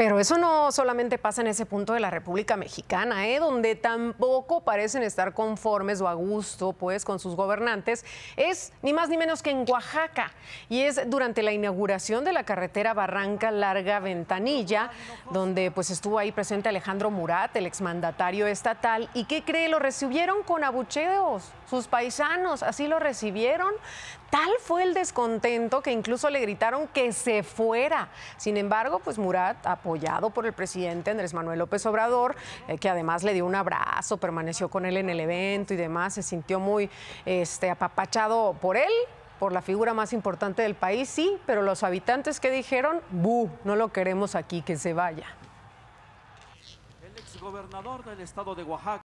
Pero eso no solamente pasa en ese punto de la República Mexicana, ¿eh? donde tampoco parecen estar conformes o a gusto pues, con sus gobernantes. Es ni más ni menos que en Oaxaca. Y es durante la inauguración de la carretera Barranca Larga Ventanilla, donde pues, estuvo ahí presente Alejandro Murat, el exmandatario estatal. ¿Y qué cree? Lo recibieron con abucheos, sus paisanos, así lo recibieron. Tal fue el descontento que incluso le gritaron que se fuera. Sin embargo, pues Murat apoyó apoyado por el presidente Andrés Manuel López Obrador, eh, que además le dio un abrazo, permaneció con él en el evento y demás, se sintió muy este, apapachado por él por la figura más importante del país, sí, pero los habitantes que dijeron, bu, no lo queremos aquí, que se vaya. El exgobernador del estado de Oaxaca.